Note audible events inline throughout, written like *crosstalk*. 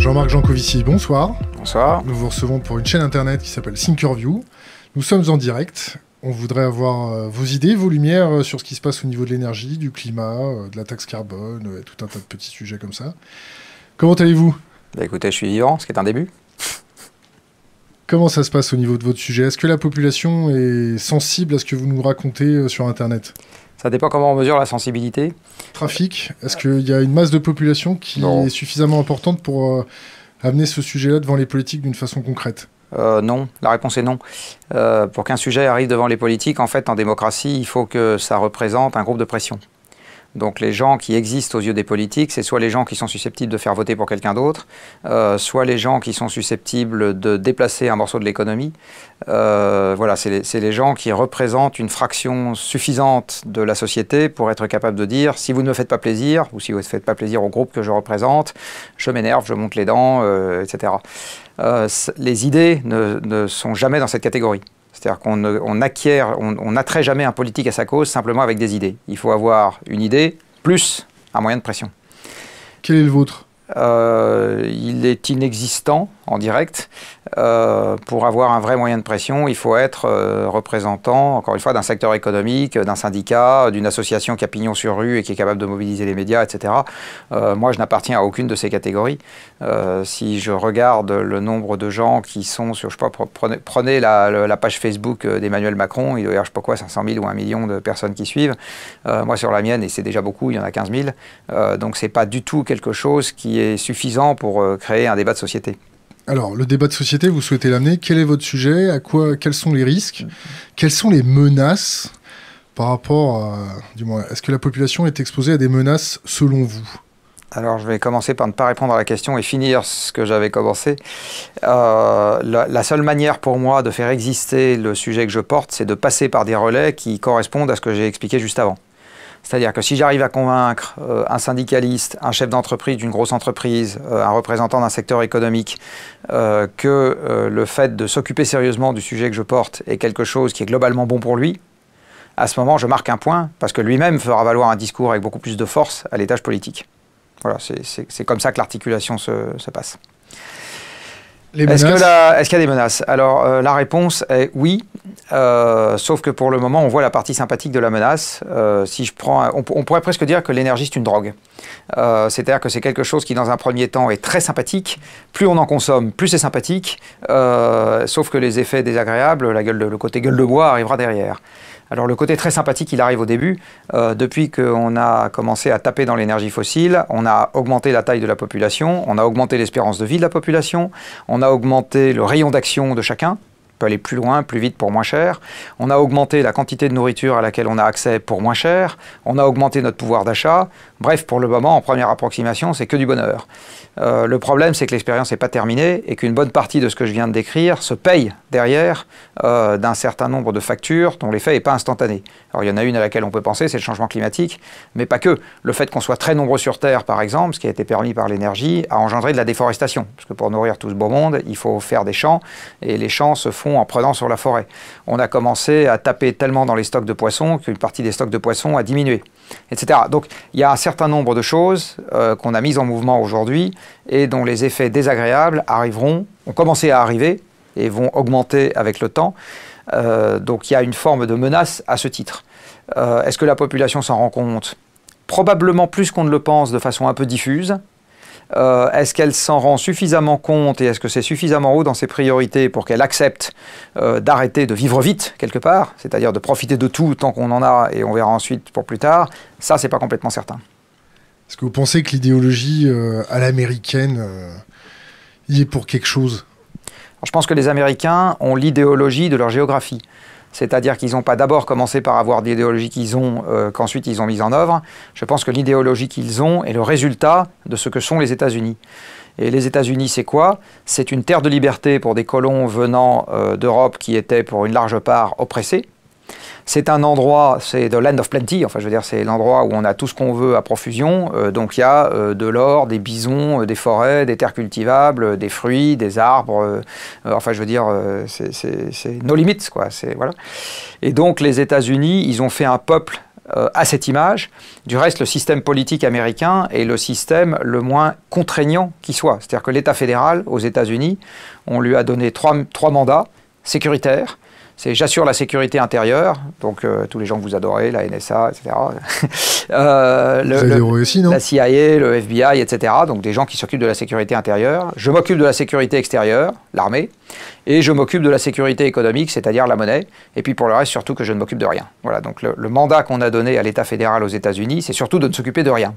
Jean-Marc Jancovici, bonsoir. Bonsoir. Nous vous recevons pour une chaîne internet qui s'appelle Thinkerview. Nous sommes en direct. On voudrait avoir euh, vos idées, vos lumières euh, sur ce qui se passe au niveau de l'énergie, du climat, euh, de la taxe carbone, tout un tas de petits sujets comme ça. Comment allez-vous bah Écoutez, je suis vivant, ce qui est un début. *laughs* Comment ça se passe au niveau de votre sujet Est-ce que la population est sensible à ce que vous nous racontez sur Internet ça dépend comment on mesure la sensibilité. Trafic, est-ce qu'il y a une masse de population qui est suffisamment importante pour euh, amener ce sujet-là devant les politiques d'une façon concrète euh, non, la réponse est non. Euh, pour qu'un sujet arrive devant les politiques, en fait, en démocratie, il faut que ça représente un groupe de pression. Donc les gens qui existent aux yeux des politiques, c'est soit les gens qui sont susceptibles de faire voter pour quelqu'un d'autre, euh, soit les gens qui sont susceptibles de déplacer un morceau de l'économie. Euh, voilà, c'est les, gens qui représentent une fraction suffisante de la société pour être capable de dire si vous ne me faites pas plaisir, ou si vous ne faites pas plaisir au groupe que je représente, je m'énerve, je monte les dents, euh, etc. les idées ne sont jamais dans cette catégorie. C'est-à-dire qu'on on acquiert, on n'attrait jamais un politique à sa cause simplement avec des idées. Il faut avoir une idée plus un moyen de pression. Quel est le vôtre euh, Il est inexistant en direct. Euh, pour avoir un vrai moyen de pression, il faut être euh, représentant, encore une fois, d'un secteur économique, d'un syndicat, d'une association qui a pignon sur rue et qui est capable de mobiliser les médias, etc. Euh, moi, je n'appartiens à aucune de ces catégories. si je regarde le nombre de gens qui sont sur, je sais pas, prenez, la, page Facebook d'Emmanuel Macron, il y a je 500 000 ou 1 million de personnes qui suivent. moi, sur la mienne, et c'est déjà beaucoup, il y en a 15 000. donc, c'est pas du tout quelque chose qui est suffisant pour créer un débat de société. Alors, le débat de société, vous souhaitez l'amener. Quel est votre sujet à quoi, Quels sont les risques Quelles sont les menaces par rapport à. Du moins, est-ce que la population est exposée à des menaces selon vous alors je vais commencer par ne pas répondre à la question et finir ce que j'avais commencé. Euh, la, seule manière pour moi de faire exister le sujet que je porte, c'est de passer par des relais qui correspondent à ce que j'ai expliqué juste avant. C'est-à-dire que si j'arrive à convaincre euh, un syndicaliste, un chef d'entreprise d'une grosse entreprise, euh, un représentant d'un secteur économique, euh, que le fait de s'occuper sérieusement du sujet que je porte est quelque chose qui est globalement bon pour lui, à ce moment, je marque un point, parce que lui-même fera valoir un discours avec beaucoup plus de force à l'étage politique. Voilà, c'est comme ça que l'articulation se passe. Est-ce qu'il y a des menaces Alors euh, la réponse est oui, euh, sauf que pour le moment on voit la partie sympathique de la menace. Euh, si je prends, on, pourrait presque dire que l'énergie c'est une drogue. C'est-à-dire que c'est quelque chose qui dans un premier temps est très sympathique. Plus on en consomme, plus c'est sympathique. sauf que les effets désagréables, la gueule le côté gueule de bois arrivera derrière. Alors le côté très sympathique, il arrive au début. Euh, depuis qu'on a commencé à taper dans l'énergie fossile, on a augmenté la taille de la population, on a augmenté l'espérance de vie de la population, on a augmenté le rayon d'action de chacun peut aller plus loin, plus vite pour moins cher. On a augmenté la quantité de nourriture à laquelle on a accès pour moins cher. On a augmenté notre pouvoir d'achat. Bref, pour le moment, en première approximation, c'est que du bonheur. Euh, le problème, c'est que l'expérience n'est pas terminée et qu'une bonne partie de ce que je viens de décrire se paye derrière euh, d'un certain nombre de factures dont l'effet n'est pas instantané. Alors il y en a une à laquelle on peut penser, c'est le changement climatique, mais pas que. Le fait qu'on soit très nombreux sur Terre, par exemple, ce qui a été permis par l'énergie, a engendré de la déforestation. Parce que pour nourrir tout ce beau monde, il faut faire des champs, et les champs se font en prenant sur la forêt. On a commencé à taper tellement dans les stocks de poissons qu'une partie des stocks de poissons a diminué, etc. Donc il y a un certain nombre de choses euh, qu'on a mises en mouvement aujourd'hui et dont les effets désagréables arriveront, ont commencé à arriver et vont augmenter avec le temps. Euh, donc il y a une forme de menace à ce titre. Euh, est-ce que la population s'en rend compte Probablement plus qu'on ne le pense de façon un peu diffuse. Euh, est-ce qu'elle s'en rend suffisamment compte et est-ce que c'est suffisamment haut dans ses priorités pour qu'elle accepte d'arrêter de vivre vite quelque part, c'est-à-dire de profiter de tout tant qu'on en a et on verra ensuite pour plus tard Ça, c'est pas complètement certain. Est-ce que vous pensez que l'idéologie à l'américaine y est pour quelque chose je pense que les Américains ont l'idéologie de leur géographie. C'est-à-dire qu'ils n'ont pas d'abord commencé par avoir l'idéologie qu'ils ont, euh, qu'ensuite ils ont mise en œuvre. Je pense que l'idéologie qu'ils ont est le résultat de ce que sont les États-Unis. Et les États-Unis, c'est quoi C'est une terre de liberté pour des colons venant euh, d'Europe qui étaient pour une large part oppressés, c'est un endroit, c'est the land of plenty, enfin je veux dire, c'est l'endroit où on a tout ce qu'on veut à profusion. Euh, donc il y a euh, de l'or, des bisons, euh, des forêts, des terres cultivables, des fruits, des arbres. enfin je veux dire, c'est nos limites, quoi. Voilà. Et donc les États-Unis, ils ont fait un peuple à cette image. Du reste, le système politique américain est le système le moins contraignant qui soit. C'est-à-dire que l'État fédéral aux États-Unis, on lui a donné trois mandats sécuritaires c'est j'assure la sécurité intérieure, donc euh, tous les gens que vous adorez, la NSA, etc. *laughs* euh, le, non la CIA, le FBI, etc. Donc des gens qui s'occupent de la sécurité intérieure. Je m'occupe de la sécurité extérieure, l'armée, et je m'occupe de la sécurité économique, c'est-à-dire la monnaie. Et puis pour le reste, surtout que je ne m'occupe de rien. Voilà. Donc le mandat qu'on a donné à l'État fédéral aux États-Unis, c'est surtout de ne s'occuper de rien.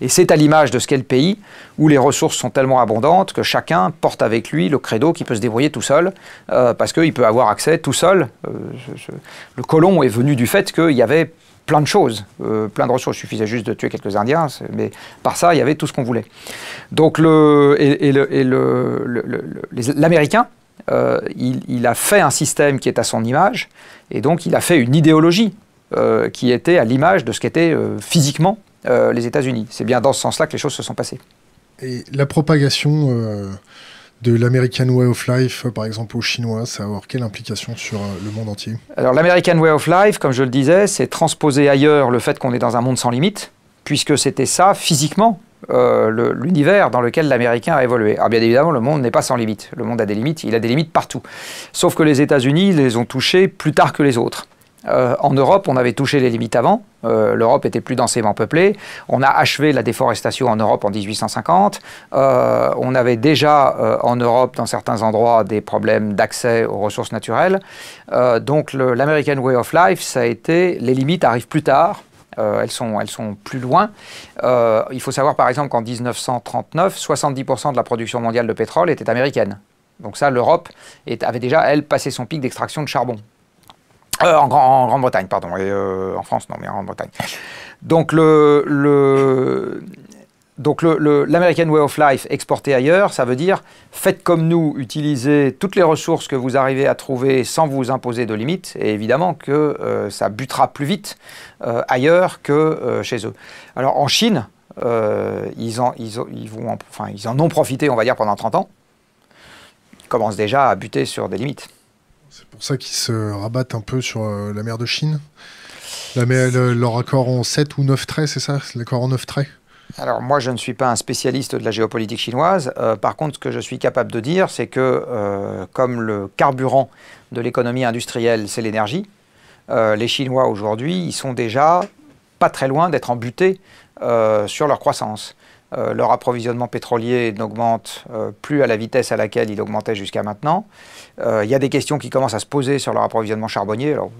Et c'est à l'image de ce qu'est le pays où les ressources sont tellement abondantes que chacun porte avec lui le credo qui peut se débrouiller tout seul, euh, parce qu'il peut avoir accès tout seul. Euh, le colon est venu du fait qu'il y avait plein de choses, euh, plein de ressources. Il suffisait juste de tuer quelques Indiens, mais par ça, il y avait tout ce qu'on voulait. Donc, l'Américain, il, a fait un système qui est à son image, et donc il a fait une idéologie qui était à l'image de ce qu'était physiquement euh, les États-Unis. C'est bien dans ce sens-là que les choses se sont passées. Et la propagation euh, de l'American Way of Life, euh, par exemple, aux Chinois, ça a avoir quelle implication sur le monde entier Alors l'American Way of Life, comme je le disais, c'est transposer ailleurs le fait qu'on est dans un monde sans limites, puisque c'était ça physiquement. l'univers dans lequel l'Américain a évolué. Alors bien évidemment, le monde n'est pas sans limites. Le monde a des limites, il a des limites partout. Sauf que les États-Unis les ont touchés plus tard que les autres. Euh, en Europe, on avait touché les limites avant. Euh, L'Europe était plus densément peuplée. On a achevé la déforestation en Europe en 1850. Euh, on avait déjà en Europe, dans certains endroits, des problèmes d'accès aux ressources naturelles. donc l'American Way of Life, ça a été les limites arrivent plus tard. elles, sont, elles sont plus loin. il faut savoir par exemple qu'en 1939, 70% de la production mondiale de pétrole était américaine. Donc ça, l'Europe avait déjà, elle, passé son pic d'extraction de charbon. Euh, en, Grande-Bretagne, pardon. Et, euh, en France, non, mais en Grande-Bretagne. Donc, l'American Way of Life exporté ailleurs, ça veut dire faites comme nous, utilisez toutes les ressources que vous arrivez à trouver sans vous imposer de limites. Et évidemment que euh, ça butera plus vite ailleurs que chez eux. Alors, en Chine, ils, ils en ont profité, on va dire, pendant 30 ans. Ils commencent déjà à buter sur des limites. C'est pour ça qu'ils se rabattent un peu sur euh, la mer de Chine. La leur accord en 7 ou 9 traits, c'est ça L'accord en 9 traits alors moi, je ne suis pas un spécialiste de la géopolitique chinoise. Euh, par contre, ce que je suis capable de dire, c'est que euh, comme le carburant de l'économie industrielle, c'est l'énergie, les Chinois aujourd'hui, ils sont déjà pas très loin d'être embutés sur leur croissance. Euh, leur approvisionnement pétrolier n'augmente euh, plus à la vitesse à laquelle il augmentait jusqu'à maintenant. Euh, il y a des questions qui commencent à se poser sur leur approvisionnement charbonnier. Alors,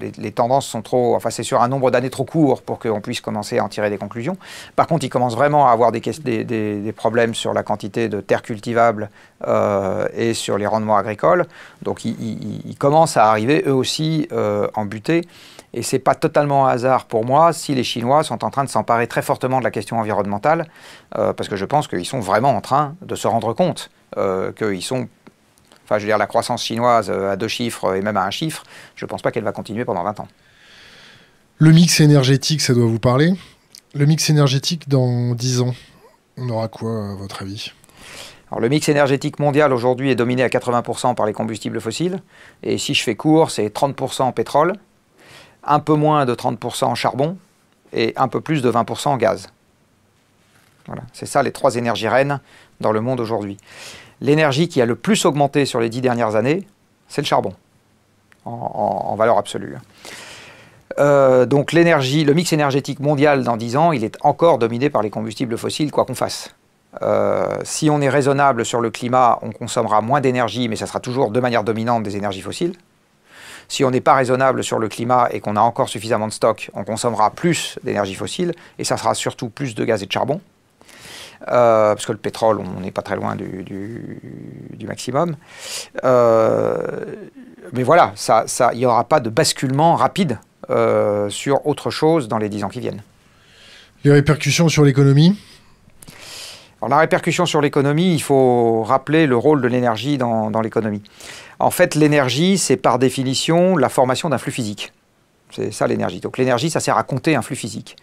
les, tendances sont trop. Enfin, c'est sur un nombre d'années trop court pour qu'on puisse commencer à en tirer des conclusions. Par contre, ils commencent vraiment à avoir des, problèmes sur la quantité de terres cultivables et sur les rendements agricoles. Donc, ils, ils commencent à arriver, eux aussi, en butée. Et ce n'est pas totalement un hasard pour moi si les Chinois sont en train de s'emparer très fortement de la question environnementale, euh, parce que je pense qu'ils sont vraiment en train de se rendre compte euh, qu'ils sont... Enfin, je veux dire, la croissance chinoise euh, à deux chiffres et même à un chiffre, je ne pense pas qu'elle va continuer pendant 20 ans. Le mix énergétique, ça doit vous parler. Le mix énergétique, dans 10 ans, on aura quoi, à votre avis alors, le mix énergétique mondial aujourd'hui est dominé à 80% par les combustibles fossiles. Et si je fais court, c'est 30% en pétrole, un peu moins de 30% en charbon et un peu plus de 20% en gaz. Voilà, c'est ça les trois énergies reines dans le monde aujourd'hui. L'énergie qui a le plus augmenté sur les dix dernières années, c'est le charbon, en, valeur absolue. Euh, donc l'énergie, le mix énergétique mondial dans dix ans, il est encore dominé par les combustibles fossiles, quoi qu'on fasse. Euh, si on est raisonnable sur le climat, on consommera moins d'énergie, mais ça sera toujours de manière dominante des énergies fossiles. Si on n'est pas raisonnable sur le climat et qu'on a encore suffisamment de stock, on consommera plus d'énergie fossile et ça sera surtout plus de gaz et de charbon. Euh, parce que le pétrole, on n'est pas très loin du, maximum. Euh, mais voilà, il n'y aura pas de basculement rapide euh, sur autre chose dans les dix ans qui viennent. Les répercussions sur l'économie alors, la répercussion sur l'économie, il faut rappeler le rôle de l'énergie dans, l'économie. En fait, l'énergie, c'est par définition la formation d'un flux physique. C'est ça l'énergie. Donc l'énergie, ça sert à compter un flux physique.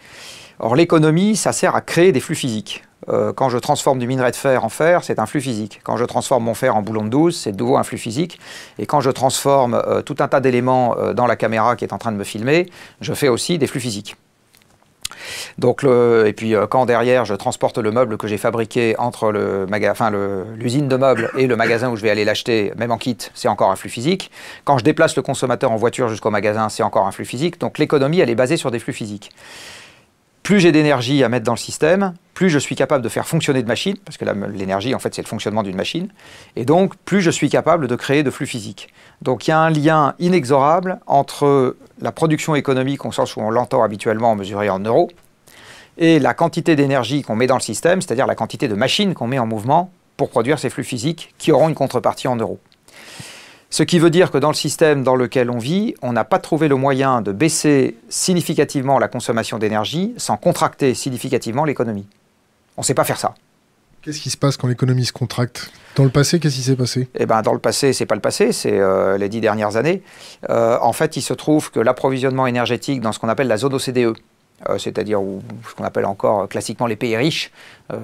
Or l'économie, ça sert à créer des flux physiques. Euh, quand je transforme du minerai de fer en fer, c'est un flux physique. Quand je transforme mon fer en boulon de douce, c'est de nouveau un flux physique. Et quand je transforme euh, tout un tas d'éléments euh, dans la caméra qui est en train de me filmer, je fais aussi des flux physiques. Donc le, et puis euh, quand derrière je transporte le meuble que j'ai fabriqué entre le maga, enfin l'usine de meubles et le magasin où je vais aller l'acheter, même en kit, c'est encore un flux physique. Quand je déplace le consommateur en voiture jusqu'au magasin, c'est encore un flux physique. Donc l'économie, elle est basée sur des flux physiques. Plus j'ai d'énergie à mettre dans le système, plus je suis capable de faire fonctionner de machines, parce que l'énergie, en fait, c'est le fonctionnement d'une machine, et donc plus je suis capable de créer de flux physiques. Donc il y a un lien inexorable entre la production économique au sens où on l'entend habituellement mesurée en euros, et la quantité d'énergie qu'on met dans le système, c'est-à-dire la quantité de machines qu'on met en mouvement pour produire ces flux physiques qui auront une contrepartie en euros. Ce qui veut dire que dans le système dans lequel on vit, on n'a pas trouvé le moyen de baisser significativement la consommation d'énergie sans contracter significativement l'économie. On ne sait pas faire ça. Qu'est-ce qui se passe quand l'économie se contracte Dans le passé, qu'est-ce qui s'est passé eh ben, dans le passé, ce n'est pas le passé, c'est euh, les dix dernières années. Euh, en fait, il se trouve que l'approvisionnement énergétique dans ce qu'on appelle la zone OCDE, euh, c'est-à-dire ce qu'on appelle encore classiquement les pays riches,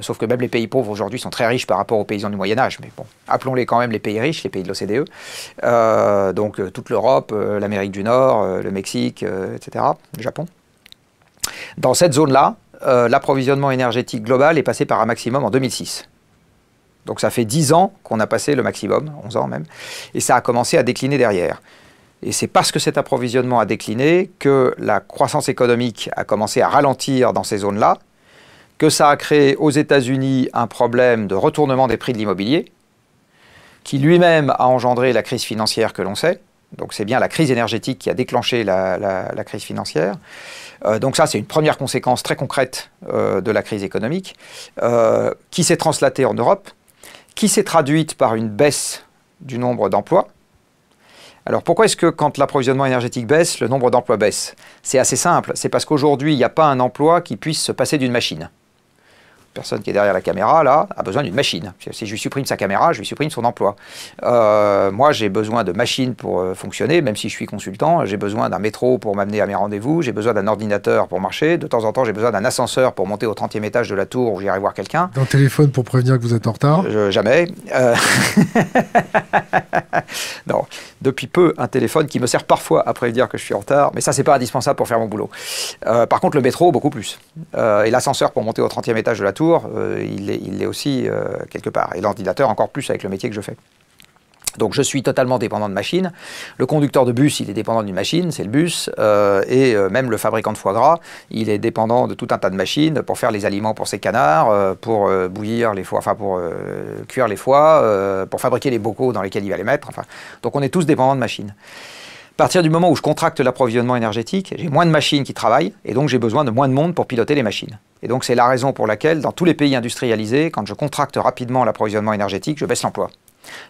sauf que même les pays pauvres aujourd'hui sont très riches par rapport aux paysans du Moyen Âge, mais bon, appelons-les quand même les pays riches, les pays de l'OCDE, donc toute l'Europe, l'Amérique du Nord, le Mexique, etc., le Japon. Dans cette zone-là, euh, l'approvisionnement énergétique global est passé par un maximum en 2006. Donc ça fait 10 ans qu'on a passé le maximum, 11 ans même, et ça a commencé à décliner derrière. Et c'est parce que cet approvisionnement a décliné que la croissance économique a commencé à ralentir dans ces zones-là, que ça a créé aux États-Unis un problème de retournement des prix de l'immobilier, qui lui-même a engendré la crise financière que l'on sait, donc c'est bien la crise énergétique qui a déclenché la, crise financière. Euh, donc ça, c'est une première conséquence très concrète euh, de la crise économique, euh, qui s'est translatée en Europe, qui s'est traduite par une baisse du nombre d'emplois. Alors pourquoi est-ce que quand l'approvisionnement énergétique baisse, le nombre d'emplois baisse C'est assez simple, c'est parce qu'aujourd'hui, il n'y a pas un emploi qui puisse se passer d'une machine personne qui est derrière la caméra, là, a besoin d'une machine. Si je lui supprime sa caméra, je lui supprime son emploi. Euh, moi, j'ai besoin de machines pour euh, fonctionner, même si je suis consultant. J'ai besoin d'un métro pour m'amener à mes rendez-vous. J'ai besoin d'un ordinateur pour marcher. De temps en temps, j'ai besoin d'un ascenseur pour monter au 30e étage de la tour où j'irai voir quelqu'un. D'un téléphone pour prévenir que vous êtes en retard Jamais. Euh, *laughs* non depuis peu un téléphone qui me sert parfois à prévenir que je suis en retard, mais ça, c'est pas indispensable pour faire mon boulot. Euh, par contre, le métro, beaucoup plus. Euh, et l'ascenseur pour monter au 30e étage de la tour, euh, il est aussi quelque part. Et l'ordinateur, encore plus avec le métier que je fais. Donc je suis totalement dépendant de machines. Le conducteur de bus, il est dépendant d'une machine, c'est le bus. Euh, et euh, même le fabricant de foie gras, il est dépendant de tout un tas de machines pour faire les aliments pour ses canards, euh, pour bouillir les foies, enfin pour cuire les foies, pour fabriquer les bocaux dans lesquels il va les mettre. Enfin, donc on est tous dépendants de machines. À partir du moment où je contracte l'approvisionnement énergétique, j'ai moins de machines qui travaillent et donc j'ai besoin de moins de monde pour piloter les machines. Et donc c'est la raison pour laquelle dans tous les pays industrialisés, quand je contracte rapidement l'approvisionnement énergétique, je baisse l'emploi.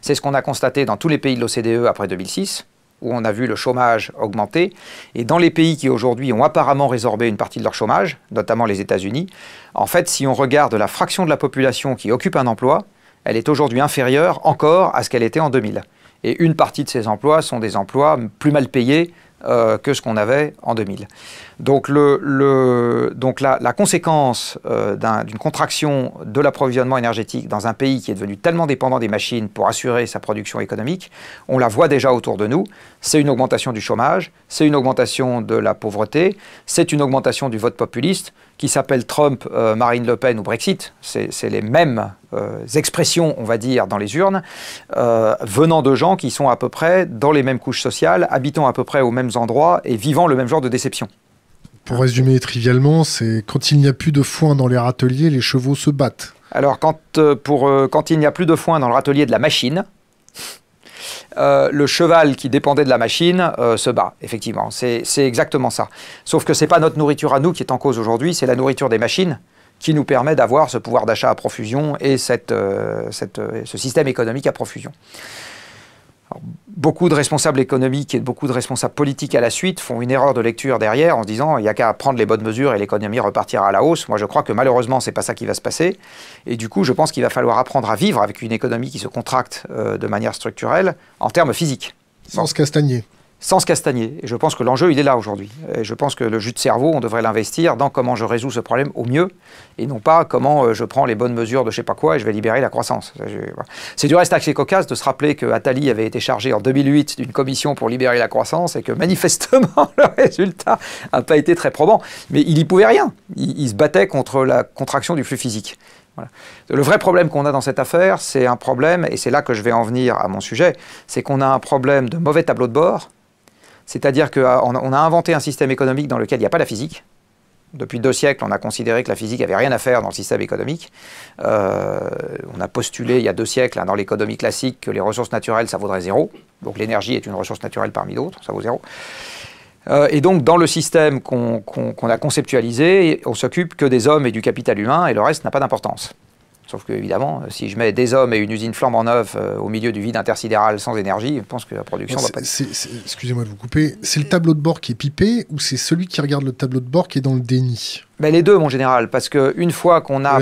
C'est ce qu'on a constaté dans tous les pays de l'OCDE après 2006, où on a vu le chômage augmenter. Et dans les pays qui aujourd'hui ont apparemment résorbé une partie de leur chômage, notamment les États-Unis, en fait, si on regarde la fraction de la population qui occupe un emploi, elle est aujourd'hui inférieure encore à ce qu'elle était en 2000. Et une partie de ces emplois sont des emplois plus mal payés euh, que ce qu'on avait en 2000. Donc, le, donc la, conséquence euh, d'une contraction de l'approvisionnement énergétique dans un pays qui est devenu tellement dépendant des machines pour assurer sa production économique, on la voit déjà autour de nous. C'est une augmentation du chômage, c'est une augmentation de la pauvreté, c'est une augmentation du vote populiste qui s'appelle Trump, euh, Marine Le Pen ou Brexit. C'est les mêmes euh, expressions, on va dire, dans les urnes, venant de gens qui sont à peu près dans les mêmes couches sociales, habitant à peu près aux mêmes endroits et vivant le même genre de déception. Pour résumer trivialement, c'est quand il n'y a plus de foin dans les râteliers, les chevaux se battent. Alors quand, euh, pour, euh, quand il n'y a plus de foin dans le râtelier de la machine, euh, le cheval qui dépendait de la machine se bat, effectivement. C'est exactement ça. Sauf que ce n'est pas notre nourriture à nous qui est en cause aujourd'hui, c'est la nourriture des machines qui nous permet d'avoir ce pouvoir d'achat à profusion et ce système économique à profusion beaucoup de responsables économiques et beaucoup de responsables politiques à la suite font une erreur de lecture derrière en se disant il n'y a qu'à prendre les bonnes mesures et l'économie repartira à la hausse. Moi, je crois que malheureusement, c'est pas ça qui va se passer. Et du coup, je pense qu'il va falloir apprendre à vivre avec une économie qui se contracte euh, de manière structurelle en termes physiques. Sans se castagner sans se castagner. Et je pense que l'enjeu, il est là aujourd'hui. Et je pense que le jus de cerveau, on devrait l'investir dans comment je résous ce problème au mieux, et non pas comment euh, je prends les bonnes mesures de je sais pas quoi et je vais libérer la croissance. C'est du reste assez cocasse de se rappeler que Attali avait été chargé en 2008 d'une commission pour libérer la croissance et que manifestement *laughs* le résultat n'a pas été très probant. Mais il n'y pouvait rien. Il, se battait contre la contraction du flux physique. Le vrai problème qu'on a dans cette affaire, c'est un problème, et c'est là que je vais en venir à mon sujet, c'est qu'on a un problème de mauvais tableau de bord c'est-à-dire qu'on ah, a inventé un système économique dans lequel il n'y a pas la physique. Depuis deux siècles, on a considéré que la physique n'avait rien à faire dans le système économique. Euh, on a postulé il y a deux siècles hein, dans l'économie classique que les ressources naturelles, ça vaudrait zéro. Donc l'énergie est une ressource naturelle parmi d'autres, ça vaut zéro. Euh, et donc dans le système qu'on a conceptualisé, on s'occupe que des hommes et du capital humain et le reste n'a pas d'importance. Sauf que, évidemment, euh, si je mets des hommes et une usine flambe en euh, au milieu du vide intersidéral sans énergie, je pense que la production va pas. Excusez-moi de vous couper. C'est le tableau de bord qui est pipé ou c'est celui qui regarde le tableau de bord qui est dans le déni ben, Les deux, mon général, parce qu'une fois qu'on a.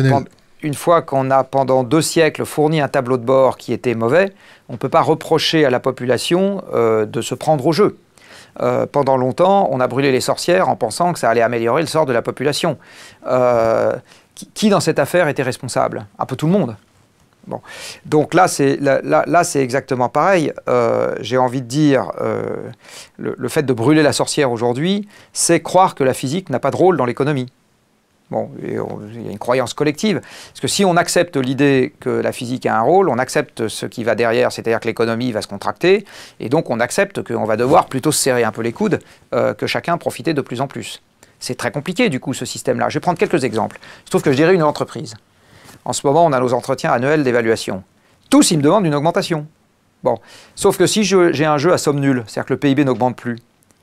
Une fois qu'on a pendant deux siècles fourni un tableau de bord qui était mauvais, on ne peut pas reprocher à la population euh, de se prendre au jeu. Euh, pendant longtemps, on a brûlé les sorcières en pensant que ça allait améliorer le sort de la population qui, dans cette affaire était responsable Un peu tout le monde. Bon. Donc là, c'est là, exactement pareil. Euh, j'ai envie de dire, euh, le, fait de brûler la sorcière aujourd'hui, c'est croire que la physique n'a pas de rôle dans l'économie. Bon, il y a une croyance collective. Parce que si on accepte l'idée que la physique a un rôle, on accepte ce qui va derrière, c'est-à-dire que l'économie va se contracter, et donc on accepte qu'on va devoir plutôt se serrer un peu les coudes, euh, que chacun profiter de plus en plus. C'est très compliqué, du coup, ce système-là. Je vais prendre quelques exemples. Je trouve que je dirais une entreprise. En ce moment, on a nos entretiens annuels d'évaluation. Tous, ils me demandent une augmentation. Bon, sauf que si j'ai un jeu à somme nulle, c'est-à-dire que le PIB n'augmente plus,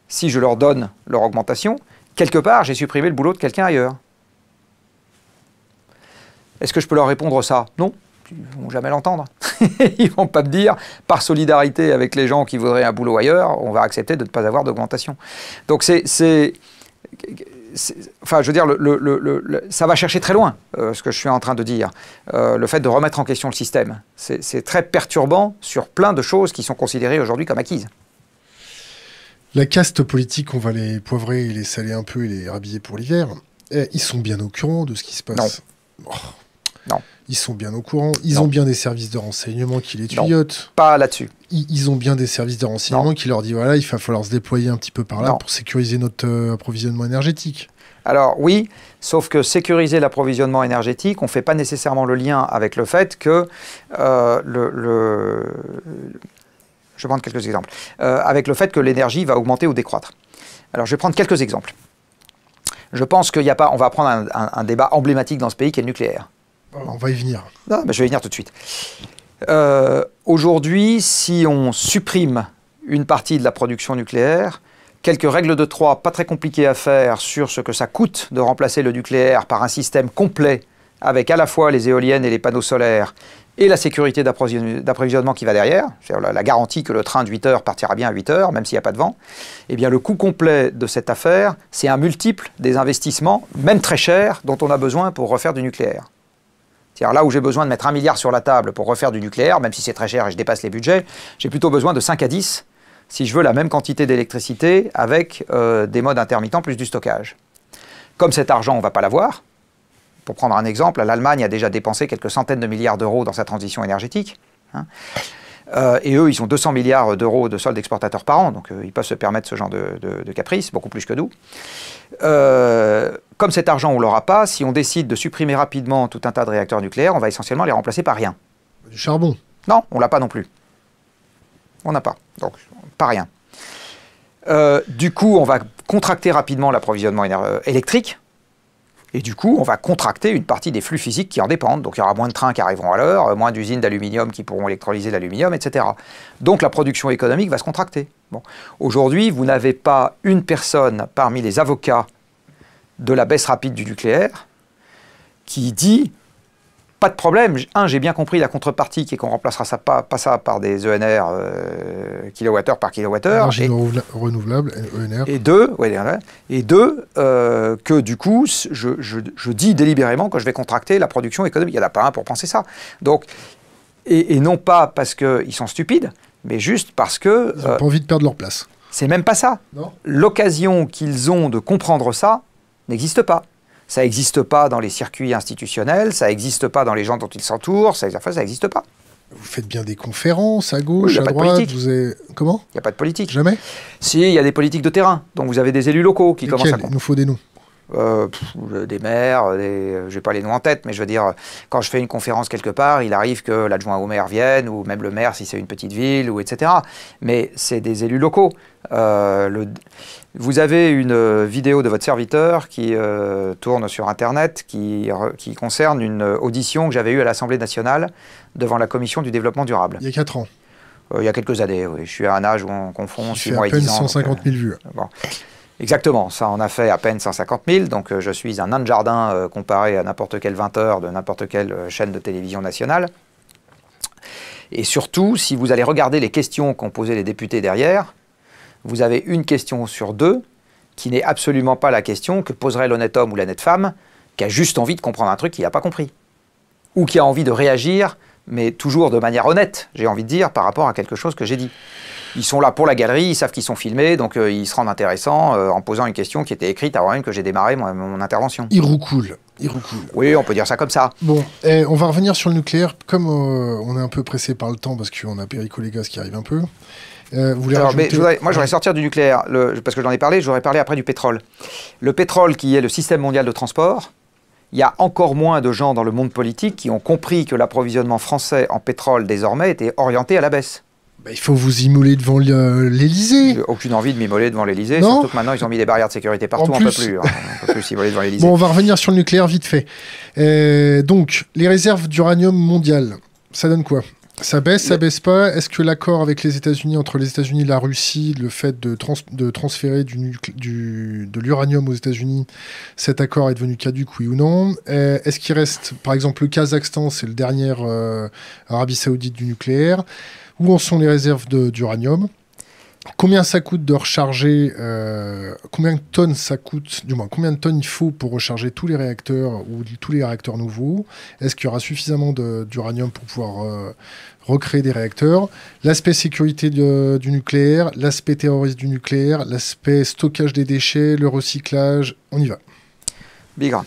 si je leur donne leur augmentation, quelque part, j'ai supprimé le boulot de quelqu'un ailleurs. Est-ce que je peux leur répondre ça Non, ils vont jamais l'entendre. *laughs* ils vont pas me dire, par solidarité avec les gens qui voudraient un boulot ailleurs, on va accepter de ne pas avoir d'augmentation. Donc c'est enfin, je veux dire, ça va chercher très loin, euh, ce que je suis en train de dire. Euh, le fait de remettre en question le système, c'est très perturbant sur plein de choses qui sont considérées aujourd'hui comme acquises. La caste politique, on va les poivrer et les saler un peu et les rhabiller pour l'hiver. Eh, ils sont bien au courant de ce qui se passe. Oh. Ils sont bien au courant. Ils ont bien des services de renseignement qui les tuyotent. pas là-dessus. Ils, ont bien des services de renseignement qui leur disent voilà, il va falloir se déployer un petit peu par là pour sécuriser notre euh, approvisionnement énergétique. Alors oui, sauf que sécuriser l'approvisionnement énergétique, on ne fait pas nécessairement le lien avec le fait que euh, le, Je vais quelques exemples. Euh, avec le fait que l'énergie va augmenter ou décroître. Alors je vais prendre quelques exemples. Je pense qu'il n'y a pas... On va prendre un, un débat emblématique dans ce pays qui est le nucléaire. On va y venir. Non, je vais y venir tout de suite. Euh, aujourd'hui, si on supprime une partie de la production nucléaire, quelques règles de trois pas très compliquées à faire sur ce que ça coûte de remplacer le nucléaire par un système complet avec à la fois les éoliennes et les panneaux solaires et la sécurité d'approvisionnement qui va derrière, c'est-à-dire la garantie que le train de 8 heures partira bien à 8 heures, même s'il n'y a pas de vent, eh bien le coût complet de cette affaire, c'est un multiple des investissements, même très chers, dont on a besoin pour refaire du nucléaire. C'est-à-dire là où j'ai besoin de mettre un milliard sur la table pour refaire du nucléaire, même si c'est très cher et je dépasse les budgets, j'ai plutôt besoin de 5 à 10 si je veux la même quantité d'électricité avec euh, des modes intermittents plus du stockage. Comme cet argent, on ne va pas l'avoir. Pour prendre un exemple, l'Allemagne a déjà dépensé quelques centaines de milliards d'euros dans sa transition énergétique. Hein. Euh, et eux, ils ont 200 milliards d'euros de soldes exportateurs par an, donc euh, ils peuvent se permettre ce genre de, caprices, caprice, beaucoup plus que nous. Euh, comme cet argent, on ne l'aura pas, si on décide de supprimer rapidement tout un tas de réacteurs nucléaires, on va essentiellement les remplacer par rien. Du charbon Non, on ne l'a pas non plus. On n'a pas, donc pas rien. du coup, on va contracter rapidement l'approvisionnement électrique, et du coup, on va contracter une partie des flux physiques qui en dépendent. Donc il y aura moins de trains qui arriveront à l'heure, euh, moins d'usines d'aluminium qui pourront électrolyser l'aluminium, etc. Donc la production économique va se contracter. Bon. Aujourd'hui, vous n'avez pas une personne parmi les avocats de la baisse rapide du nucléaire qui dit pas de problème. Un, j'ai bien compris la contrepartie qui est qu'on remplacera ça pas, ça par des ENR euh, kilowattheure par kilowattheure. et, renouvelable, ENR. E et deux, e et deux euh, que du coup, je, dis délibérément que je vais contracter la production économique. Il n'y en a pas un pour penser ça. Donc, et, non pas parce qu'ils sont stupides, mais juste parce que... Ils n'ont euh, pas envie de perdre leur place. C'est même pas ça. L'occasion qu'ils ont de comprendre ça n'existe pas. Ça n'existe pas dans les circuits institutionnels, ça n'existe pas dans les gens dont ils s'entourent, ça n'existe pas. Vous faites bien des conférences à gauche, à droite. Vous Comment Il n'y a pas de politique. Jamais Si, il y a des politiques de terrain. Donc vous avez des élus locaux qui commencent à. Il nous faut des noms. Euh, des maires, euh, je n'ai pas les noms en tête, mais je veux dire, quand je fais une conférence quelque part, il arrive que l'adjoint au maire vienne, ou même le maire si c'est une petite ville, ou etc. Mais c'est des élus locaux. Euh, le... Vous avez une euh, vidéo de votre serviteur qui euh, tourne sur Internet, qui, concerne une euh, audition que j'avais eue à l'Assemblée nationale devant la Commission du développement durable. Il y a 4 ans. il y a quelques années, oui. Je suis à un âge où on confond 6 mois et 10 ans. 150 000 vues. Exactement, ça en a fait à peine 150 000, donc je suis un nain de jardin comparé à n'importe quelle 20 heures de n'importe quelle chaîne de télévision nationale. Et surtout, si vous allez regarder les questions qu'ont posées les députés derrière, vous avez une question sur deux qui n'est absolument pas la question que poserait l'honnête homme ou l'honnête femme qui a juste envie de comprendre un truc qu'il n'a pas compris. Ou qui a envie de réagir, mais toujours de manière honnête, j'ai envie de dire, par rapport à quelque chose que j'ai dit. Ils sont là pour la galerie, ils savent qu'ils sont filmés, donc euh, ils se rendent intéressants euh, en posant une question qui était écrite avant même que j'ai démarré mon, intervention. Ils roucoulent. Oui, on peut dire ça comme ça. Bon, eh, on va revenir sur le nucléaire. Comme euh, on est un peu pressé par le temps, parce qu'on a Perico Légas qui arrive un peu, euh, je voudrais, moi, j'aurais sortir du nucléaire, parce que j'en ai parlé, j'aurais parlé après du pétrole. Le pétrole, qui est le système mondial de transport, il y a encore moins de gens dans le monde politique qui ont compris que l'approvisionnement français en pétrole, désormais, était orienté à la baisse. Bah, il faut vous immoler devant l'Elysée. Euh, J'ai aucune envie de m'immoler devant l'Elysée, surtout que maintenant ils ont mis des barrières de sécurité partout, on peut hein. peut plus s'immoler devant l'Elysée. Bon, on va revenir sur le nucléaire vite fait. Euh, donc, les réserves d'uranium mondial ça donne quoi ça baisse, ça baisse pas. Est-ce que l'accord avec les États-Unis, entre les États-Unis et la Russie, le fait de, de transférer du, du de l'uranium aux États-Unis, cet accord est devenu caduque, oui ou non euh, Est-ce qu'il reste, par exemple, le Kazakhstan, c'est le dernier euh, Arabie Saoudite du nucléaire Où en sont les réserves d'uranium combien ça coûte de recharger, euh, combien de tonnes ça coûte, du moins combien de tonnes il faut pour recharger tous les réacteurs ou tous les réacteurs nouveaux Est-ce qu'il y aura suffisamment d'uranium pour pouvoir euh, recréer des réacteurs L'aspect sécurité du nucléaire, l'aspect terroriste du nucléaire, l'aspect stockage des déchets, le recyclage, on y va. Bigra.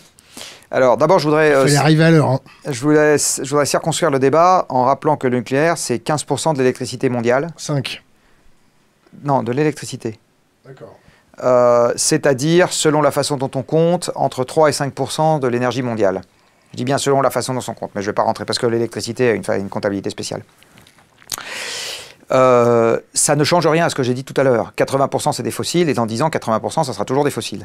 Alors d'abord, je voudrais... Euh, arriver à l'heure. Hein. Je, je voudrais circonstruire le débat en rappelant que le nucléaire, c'est 15% de l'électricité mondiale. 5. Non, de l'électricité. D'accord. Euh, c'est-à-dire, selon la façon dont on compte, entre 3 et 5 de l'énergie mondiale. Je dis bien selon la façon dont on compte, mais je ne vais pas rentrer parce que l'électricité a une, comptabilité spéciale. Euh, ça ne change rien à ce que j'ai dit tout à l'heure. 80% c'est des fossiles et dans 10 ans, 80% ça sera toujours des fossiles.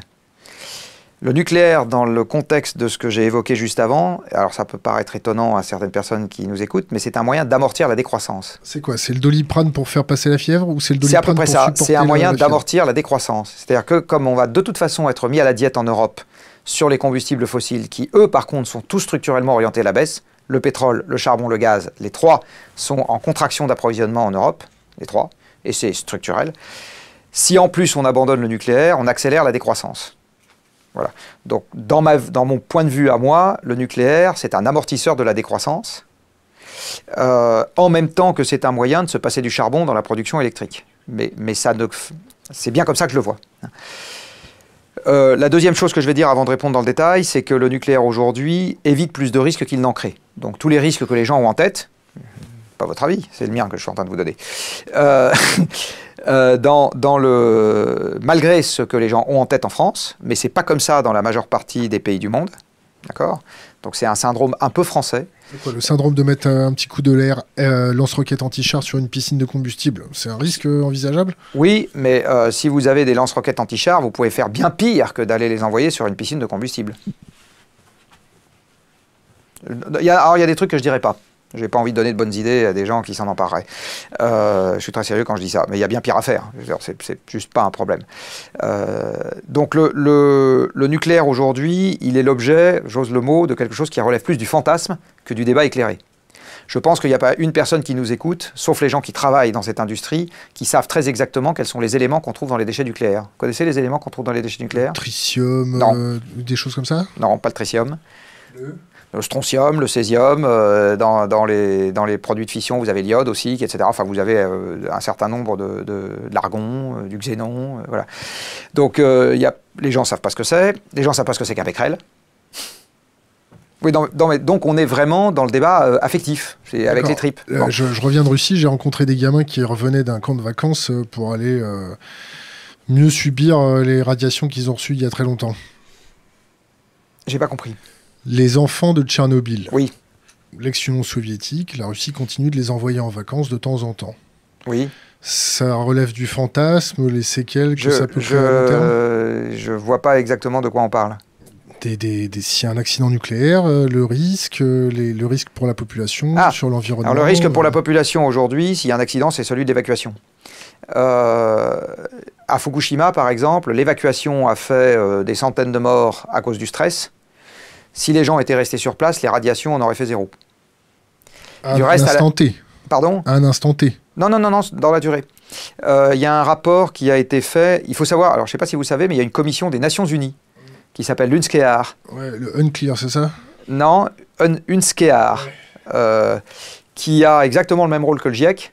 Le nucléaire, dans le contexte de ce que j'ai évoqué juste avant, alors ça peut paraître étonnant à certaines personnes qui nous écoutent, mais c'est un moyen d'amortir la décroissance. C'est quoi C'est le doliprane pour faire passer la fièvre ou c'est le doliprane C'est à peu près ça. C'est un moyen d'amortir la décroissance. C'est-à-dire que comme on va de toute façon être mis à la diète en Europe sur les combustibles fossiles, qui eux par contre sont tous structurellement orientés à la baisse, le pétrole, le charbon, le gaz, les trois sont en contraction d'approvisionnement en Europe, les trois, et c'est structurel. Si en plus on abandonne le nucléaire, on accélère la décroissance. Voilà. Donc, dans, mon point de vue à moi, le nucléaire, c'est un amortisseur de la décroissance, euh, en même temps que c'est un moyen de se passer du charbon dans la production électrique. Mais, ça c'est bien comme ça que je le vois. Euh, la deuxième chose que je vais dire avant de répondre dans le détail, c'est que le nucléaire aujourd'hui évite plus de risques qu'il n'en crée. Donc tous les risques que les gens ont en tête, pas votre avis, c'est le mien que je suis en train de vous donner, euh, *laughs* Euh, dans, dans le, malgré ce que les gens ont en tête en France, mais c'est pas comme ça dans la majeure partie des pays du monde. D'accord Donc c'est un syndrome un peu français. Quoi, le syndrome de mettre un petit coup de l'air euh, lance roquettes anti-char sur une piscine de combustible, c'est un risque euh, envisageable Oui, mais si vous avez des lance-roquettes anti-char, vous pouvez faire bien pire que d'aller les envoyer sur une piscine de combustible. Il y a, alors il y a des trucs que je dirais pas. Je n'ai pas envie de donner de bonnes idées à des gens qui s'en empareraient. Euh, je suis très sérieux quand je dis ça, mais il y a bien pire à faire. C'est juste pas un problème. Euh, donc le, nucléaire aujourd'hui, il est l'objet, j'ose le mot, de quelque chose qui relève plus du fantasme que du débat éclairé. Je pense qu'il n'y a pas une personne qui nous écoute, sauf les gens qui travaillent dans cette industrie, qui savent très exactement quels sont les éléments qu'on trouve dans les déchets nucléaires. Vous connaissez les éléments qu'on trouve dans les déchets nucléaires le Tritium, non. Euh, des choses comme ça Non, pas le tritium. Le le strontium, le césium, euh, dans, les, dans les produits de fission, vous avez l'iode aussi, etc. Enfin, vous avez euh, un certain nombre de, l'argon, euh, du xénon, voilà. Donc, les gens ne savent pas ce que c'est. Les gens ne savent pas ce que c'est qu'un becquerel. Oui, dans, donc on est vraiment dans le débat affectif, avec les tripes. je, reviens de Russie, j'ai rencontré des gamins qui revenaient d'un camp de vacances pour aller mieux subir les radiations qu'ils ont reçues il y a très longtemps. J'ai pas compris les enfants de Tchernobyl. Oui. lex soviétique, la Russie continue de les envoyer en vacances de temps en temps. Oui. Ça relève du fantasme, les séquelles que je, ça peut faire vois pas exactement de quoi on parle. Des, si un accident nucléaire, euh, le risque, euh, le risque pour la population, ah. sur l'environnement. le risque pour la euh. population aujourd'hui, s'il y a un accident, c'est celui d'évacuation. à Fukushima, par exemple, l'évacuation a fait des centaines de morts à cause du stress. Si les gens étaient restés sur place, les radiations, on aurait fait zéro. À un instant Pardon un instant T. Non, non, non, non, dans la durée. Euh, il y a un rapport qui a été fait. Il faut savoir, alors je ne sais pas si vous savez, mais il y a une commission des Nations Unies qui s'appelle l'UNSCEAR. Ouais, le UNCLEAR, c'est ça Non, UNSCEAR, euh, qui a exactement le même rôle que le GIEC,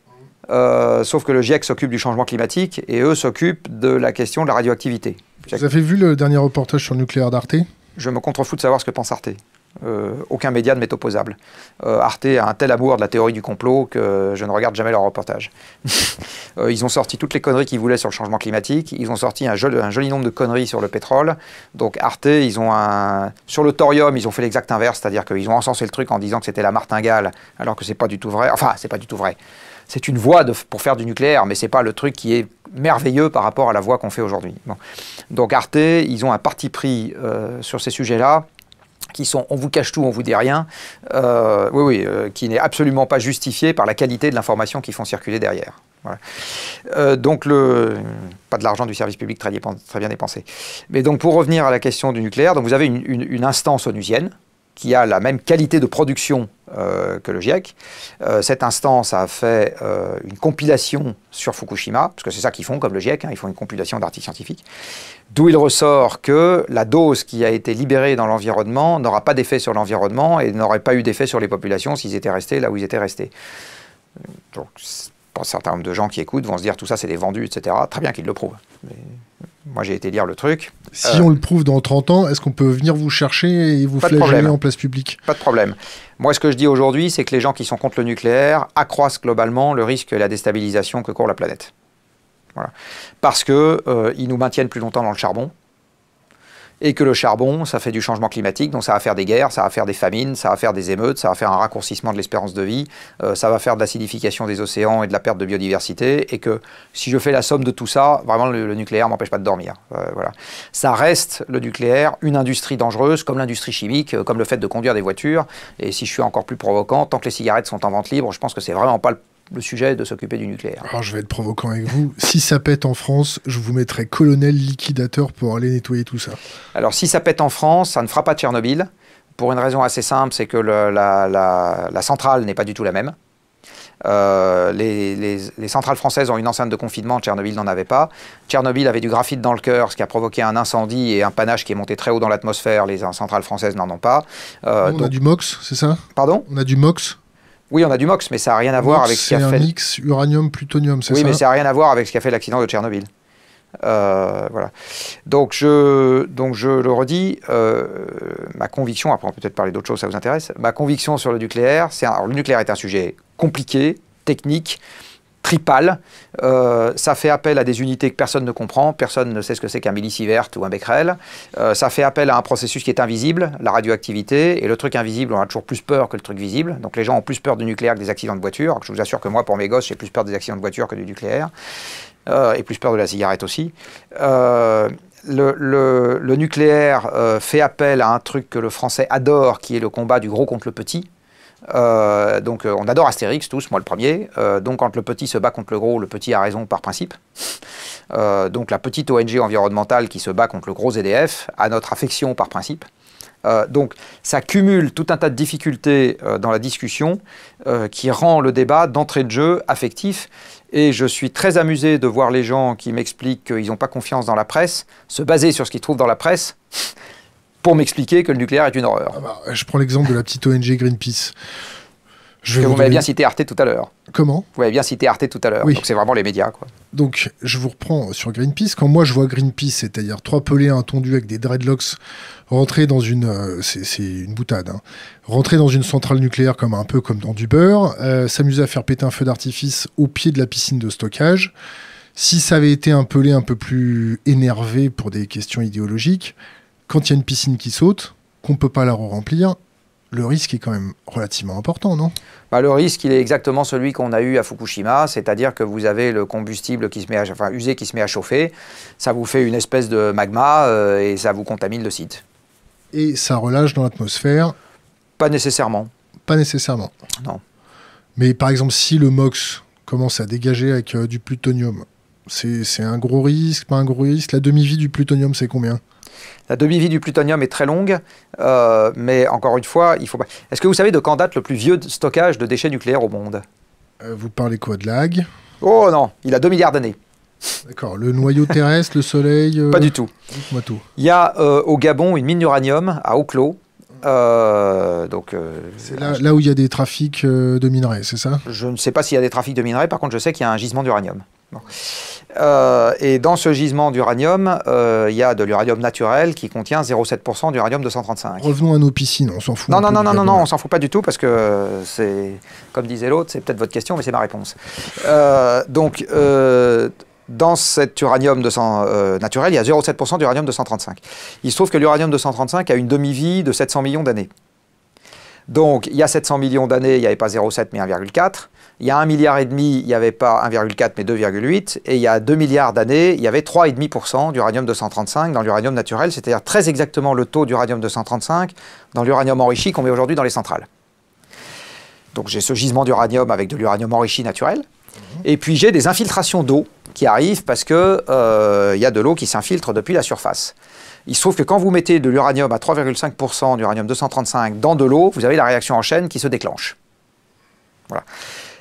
euh, sauf que le GIEC s'occupe du changement climatique et eux s'occupent de la question de la radioactivité. Vous avez vu le dernier reportage sur le nucléaire d'Arte je me contrefous de savoir ce que pense Arte. Euh, aucun média ne m'est opposable. Euh, Arte a un tel amour de la théorie du complot que je ne regarde jamais leur reportage. *laughs* Euh, ils ont sorti toutes les conneries qu'ils voulaient sur le changement climatique. Ils ont sorti un joli, un joli, nombre de conneries sur le pétrole. Donc Arte, ils ont un... Sur le thorium, ils ont fait l'exact inverse, c'est-à-dire qu'ils ont encensé le truc en disant que c'était la martingale, alors que c'est pas du tout vrai. Enfin, c'est pas du tout vrai c'est une voie pour faire du nucléaire, mais c'est pas le truc qui est merveilleux par rapport à la voie qu'on fait aujourd'hui. Donc Arte, ils ont un parti pris euh, sur ces sujets-là qui sont on vous cache tout, on vous dit rien, euh, oui, euh, qui n'est absolument pas justifié par la qualité de l'information qu'ils font circuler derrière. donc, le, pas de l'argent du service public très, très, bien dépensé. Mais donc, pour revenir à la question du nucléaire, donc vous avez une instance onusienne qui a la même qualité de production euh, que le GIEC. Euh, cette instance a fait euh, une compilation sur Fukushima, parce que c'est ça qu'ils font comme le GIEC, hein, ils font une compilation d'articles scientifiques, d'où il ressort que la dose qui a été libérée dans l'environnement n'aura pas d'effet sur l'environnement et n'aurait pas eu d'effet sur les populations s'ils étaient restés là où ils étaient restés. Donc certains nombre de gens qui écoutent vont se dire tout ça c'est des vendus, etc. Très bien qu'ils le prouvent. moi j'ai été lire le truc. Si euh, on le prouve dans 30 ans, est-ce qu'on peut venir vous chercher et vous flageller en place publique Pas de problème. Moi ce que je dis aujourd'hui, c'est que les gens qui sont contre le nucléaire accroissent globalement le risque et la déstabilisation que court la planète. Parce qu'ils euh, nous maintiennent plus longtemps dans le charbon, et que le charbon, ça fait du changement climatique, donc ça va faire des guerres, ça va faire des famines, ça va faire des émeutes, ça va faire un raccourcissement de l'espérance de vie, euh, ça va faire de l'acidification des océans et de la perte de biodiversité, et que si je fais la somme de tout ça, vraiment le, nucléaire m'empêche pas de dormir. Euh, voilà. Ça reste le nucléaire une industrie dangereuse, comme l'industrie chimique, euh, comme le fait de conduire des voitures, et si je suis encore plus provocant, tant que les cigarettes sont en vente libre, je pense que c'est vraiment pas le le sujet de s'occuper du nucléaire. Alors ah, je vais être provoquant avec vous. *laughs* si ça pète en France, je vous mettrai colonel liquidateur pour aller nettoyer tout ça. Alors si ça pète en France, ça ne fera pas Tchernobyl. Pour une raison assez simple, c'est que la, centrale n'est pas du tout la même. Euh, les, centrales françaises ont une enceinte de confinement, Tchernobyl n'en avait pas. Tchernobyl avait du graphite dans le cœur, ce qui a provoqué un incendie et un panache qui est monté très haut dans l'atmosphère. Les centrales françaises n'en ont pas. Euh, on a du MOX, c'est ça Pardon On a du MOX oui, on a du MOX, mais ça n'a rien à voir avec ce qu'a fait. C'est un mix uranium plutonium, c'est ça Oui, mais ça n'a rien à voir avec ce qu'a fait l'accident de Tchernobyl. Euh, voilà. Donc je, donc je le redis, euh, ma conviction, après on peut peut-être parler d'autres choses, ça vous intéresse, ma conviction sur le nucléaire, c'est le nucléaire est un sujet compliqué, technique, tripale. Euh, ça fait appel à des unités que personne ne comprend, personne ne sait ce que c'est qu'un verte ou un becquerel. Euh, ça fait appel à un processus qui est invisible, la radioactivité, et le truc invisible, on a toujours plus peur que le truc visible. Donc les gens ont plus peur du nucléaire que des accidents de voiture. Je vous assure que moi, pour mes gosses, j'ai plus peur des accidents de voiture que du nucléaire, euh, et plus peur de la cigarette aussi. le, nucléaire fait appel à un truc que le français adore, qui est le combat du gros contre le petit euh, donc euh, on adore Astérix tous, moi le premier. Euh, donc quand le petit se bat contre le gros, le petit a raison par principe. donc la petite ONG environnementale qui se bat contre le gros EDF a notre affection par principe. donc ça cumule tout un tas de difficultés dans la discussion qui rend le débat d'entrée de jeu affectif. Et je suis très amusé de voir les gens qui m'expliquent qu'ils n'ont pas confiance dans la presse, se baser sur ce qu'ils trouvent dans la presse pour m'expliquer que le nucléaire est une horreur. Ah bah, je prends l'exemple de la petite ONG Greenpeace. Je vous, m'avez bien cité Arte tout à l'heure. Comment Vous m'avez bien cité Arte tout à l'heure. Donc c'est vraiment les médias. Quoi. Donc je vous reprends sur Greenpeace. Quand moi je vois Greenpeace, c'est-à-dire trois pelés, un tondu avec des dreadlocks, rentrer dans une. Euh, c'est une boutade. Hein. rentrer dans une centrale nucléaire comme un peu comme dans du beurre, euh, s'amuser à faire péter un feu d'artifice au pied de la piscine de stockage. Si ça avait été un pelé un peu plus énervé pour des questions idéologiques, quand il y a une piscine qui saute, qu'on ne peut pas la remplir, le risque est quand même relativement important, non bah, Le risque, il est exactement celui qu'on a eu à Fukushima, c'est-à-dire que vous avez le combustible qui se met à, usé qui se met à chauffer, ça vous fait une espèce de magma euh, et ça vous contamine le site. Et ça relâche dans l'atmosphère Pas nécessairement. Pas nécessairement. Non. Mais par exemple, si le MOX commence à dégager avec euh, du plutonium, c'est un gros risque, pas un gros risque La demi-vie du plutonium, c'est combien la demi-vie du plutonium est très longue, euh, mais encore une fois, il faut pas... Est-ce que vous savez de quand date le plus vieux stockage de déchets nucléaires au monde euh, Vous parlez quoi de lag Oh non, il a 2 milliards d'années. D'accord, le noyau terrestre, le soleil euh, Pas du tout. Dites-moi tout. Il y a au Gabon une mine d'uranium à Oklo, donc, c'est là, où il y a des trafics de minerais, c'est ça Je ne sais pas s'il y a des trafics de minerais, par contre je sais qu'il y a un gisement d'uranium. Bon. Euh, et dans ce gisement d'uranium, euh, il y a de l'uranium naturel qui contient 0,7% d'uranium-235. Revenons à nos piscines, on s'en fout. Non, non, non, non, non, on s'en fout pas du tout parce que c'est, comme disait l'autre, c'est peut-être votre question, mais c'est ma réponse. Euh, donc, dans cet uranium 200, naturel, il y a 0,7% d'uranium-235. Il se trouve que l'uranium-235 a une demi-vie de 700 millions d'années. Donc, il y a 700 millions d'années, il n'y avait pas 0,7 mais 1,4 il y a 1,5 milliard il n'y avait pas 1,4 mais 2,8 et il y a 2 milliards d'années, il y avait 3,5 d'uranium 235 dans l'uranium naturel, c'est-à-dire très exactement le taux d'uranium 235 dans l'uranium enrichi qu'on met aujourd'hui dans les centrales. Donc j'ai ce gisement d'uranium avec de l'uranium enrichi naturel mhm. et puis j'ai des infiltrations d'eau qui arrivent parce qu'il euh, y a de l'eau qui s'infiltre depuis la surface. Il se trouve que quand vous mettez de l'uranium à 3,5% d'uranium 235 dans de l'eau, vous avez la réaction en chaîne qui se déclenche. Voilà.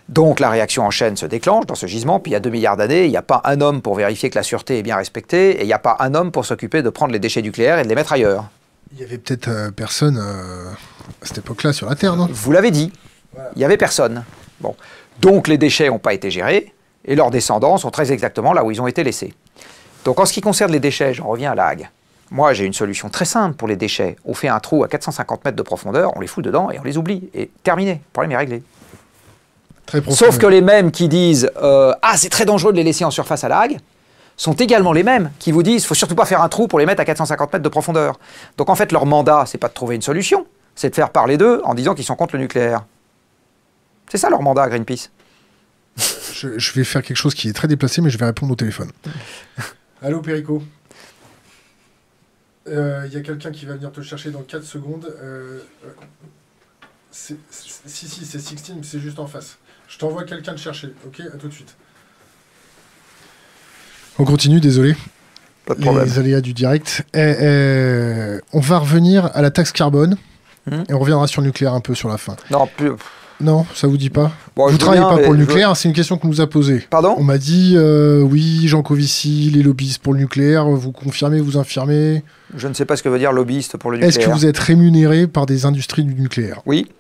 Donc la réaction en chaîne se déclenche dans ce gisement, puis il y a 2 milliards d'années, il n'y a pas un homme pour vérifier que la sûreté est bien respectée, et il n'y a pas un homme pour s'occuper de prendre les déchets nucléaires et de les mettre ailleurs. Il n'y avait peut-être euh, personne euh, à cette époque-là sur la Terre, non Vous l'avez dit, il n'y avait personne. Bon. Donc les déchets n'ont pas été gérés, et leurs descendants sont très exactement là où ils ont été laissés. Donc en ce qui concerne les déchets, j'en reviens à la Hague. Moi, j'ai une solution très simple pour les déchets. On fait un trou à 450 mètres de profondeur, on les fout dedans et on les oublie. Et terminé, problème est réglé. Sauf que les mêmes qui disent euh, Ah, c'est très dangereux de les laisser en surface à la Hague sont également les mêmes qui vous disent faut surtout pas faire un trou pour les mettre à 450 mètres de profondeur. Donc en fait, leur mandat, c'est pas de trouver une solution, c'est de faire parler d'eux en disant qu'ils sont contre le nucléaire. C'est ça leur mandat à Greenpeace. *laughs* Je, vais faire quelque chose qui est très déplacé, mais je vais répondre au téléphone. *laughs* Allô, Perico Il euh, y a quelqu'un qui va venir te chercher dans 4 secondes. Euh, si, si, c'est 16, c'est juste en face. Je t'envoie quelqu'un te chercher. Ok, à tout de suite. On continue, désolé. Pas de problème. Les aléas du direct. Eh, eh, on va revenir à la taxe carbone. Hmm. Et on reviendra sur le nucléaire un peu sur la fin. Non, plus. Non, ça vous dit pas. Vous ne travaillez pas pour le nucléaire, c'est une question qu'on nous a posée. Pardon On m'a dit euh, oui, Jean Covici, les lobbyistes pour le nucléaire, vous confirmez, vous infirmez Je ne sais pas ce que veut dire lobbyiste pour le nucléaire. Est-ce que vous êtes rémunéré par des industries du nucléaire Oui.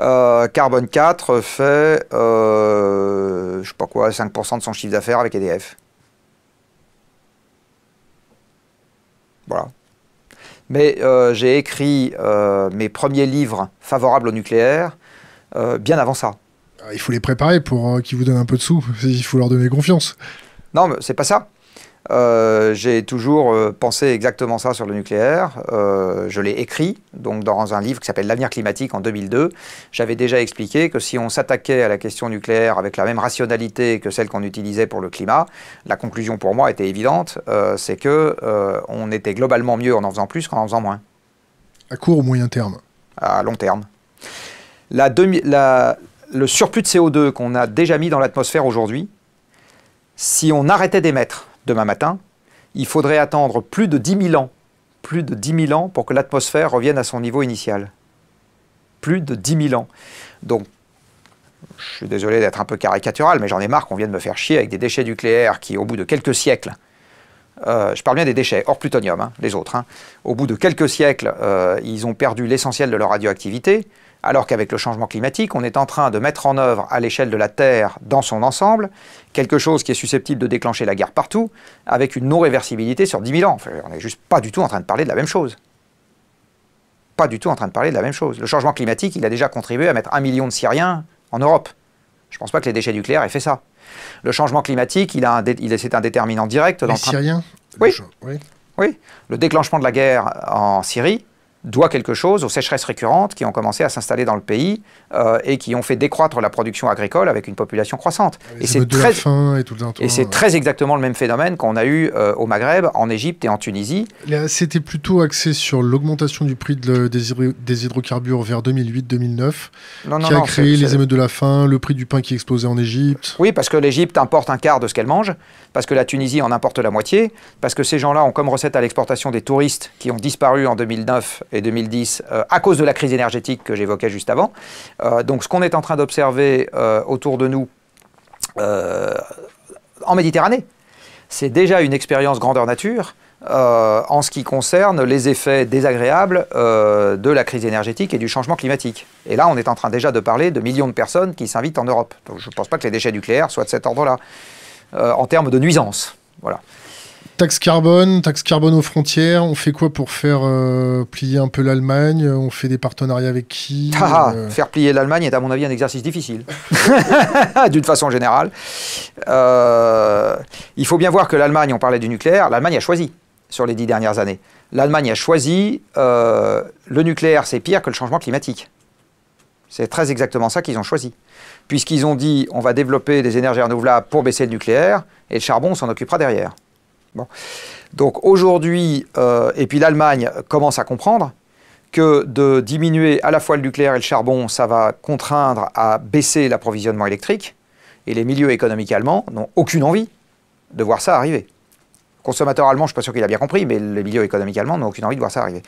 Euh, Carbone 4 fait, euh, je sais pas quoi, 5% de son chiffre d'affaires avec EDF. Voilà. Mais euh, j'ai écrit mes premiers livres favorables au nucléaire euh, bien avant ça. Ah, il faut les préparer pour euh, qu'ils vous donnent un peu de sous. *laughs* Il faut leur donner confiance. Non, mais c'est pas ça. Euh, j'ai toujours pensé exactement ça sur le nucléaire. je l'ai écrit donc dans un livre qui s'appelle L'avenir climatique en 2002. J'avais déjà expliqué que si on s'attaquait à la question nucléaire avec la même rationalité que celle qu'on utilisait pour le climat, la conclusion pour moi était évidente, c'est que on était globalement mieux en en faisant plus qu'en en faisant moins. À court ou moyen terme À long terme le surplus de CO2 qu'on a déjà mis dans l'atmosphère aujourd'hui, si on arrêtait d'émettre demain matin, il faudrait attendre plus de 10 000 ans, plus de 10 ans pour que l'atmosphère revienne à son niveau initial. Plus de 10 000 ans. Donc, je suis désolé d'être un peu caricatural, mais j'en ai marre qu'on vienne me faire chier avec des déchets nucléaires qui, au bout de quelques siècles, euh, je parle bien des déchets, hors plutonium, hein, les autres. Hein, au bout de quelques siècles, euh, ils ont perdu l'essentiel de leur radioactivité alors qu'avec le changement climatique, on est en train de mettre en œuvre à l'échelle de la Terre dans son ensemble quelque chose qui est susceptible de déclencher la guerre partout, avec une non-réversibilité sur 10 000 ans. on n'est juste pas du tout en train de parler de la même chose. Pas du tout en train de parler de la même chose. Le changement climatique, il a déjà contribué à mettre un million de Syriens en Europe. Je ne pense pas que les déchets nucléaires aient fait ça. Le changement climatique, il c'est un déterminant direct. Dans les Syriens oui. oui. Le déclenchement de la guerre en Syrie, doit quelque chose aux sécheresses récurrentes qui ont commencé à s'installer dans le pays euh, et qui ont fait décroître la production agricole avec une population croissante. Ah et c'est très, et, et c'est très exactement le même phénomène qu'on a eu euh, au Maghreb, en Égypte et en Tunisie. C'était plutôt axé sur l'augmentation du prix de des, hydrocarbures vers 2008-2009, qui a créé les émeutes de la faim, le prix du pain qui explosait en Égypte. Oui, parce que l'Égypte importe un quart de ce qu'elle mange, parce que la Tunisie en importe la moitié, parce que ces gens-là ont comme recette à l'exportation des touristes qui ont disparu en 2009 et 2010 euh, à cause de la crise énergétique que j'évoquais juste avant. Euh, donc ce qu'on est en train d'observer euh, autour de nous en Méditerranée, c'est déjà une expérience grandeur nature en ce qui concerne les effets désagréables de la crise énergétique et du changement climatique. Et là, on est en train déjà de parler de millions de personnes qui s'invitent en Europe. je ne pense pas que les déchets nucléaires soient de cet ordre-là, en termes de nuisance Voilà. Taxe carbone, taxe carbone aux frontières, on fait quoi pour faire euh, plier un peu l'Allemagne On fait des partenariats avec qui ah, ah, euh, Faire plier l'Allemagne est à mon avis un exercice difficile, *laughs* d'une façon générale. Euh, il faut bien voir que l'Allemagne, on parlait du nucléaire, l'Allemagne a choisi sur les dix dernières années. L'Allemagne a choisi, le nucléaire c'est pire que le changement climatique. C'est très exactement ça qu'ils ont choisi. Puisqu'ils ont dit on va développer des énergies renouvelables pour baisser le nucléaire, et le charbon on s'en occupera derrière. Donc aujourd'hui, euh, et puis l'Allemagne commence à comprendre que de diminuer à la fois le nucléaire et le charbon, ça va contraindre à baisser l'approvisionnement électrique, et les milieux économiques allemands n'ont aucune envie de voir ça arriver. consommateur allemand, je ne suis pas sûr qu'il a bien compris, mais les milieux économiques allemands n'ont aucune envie de voir ça arriver.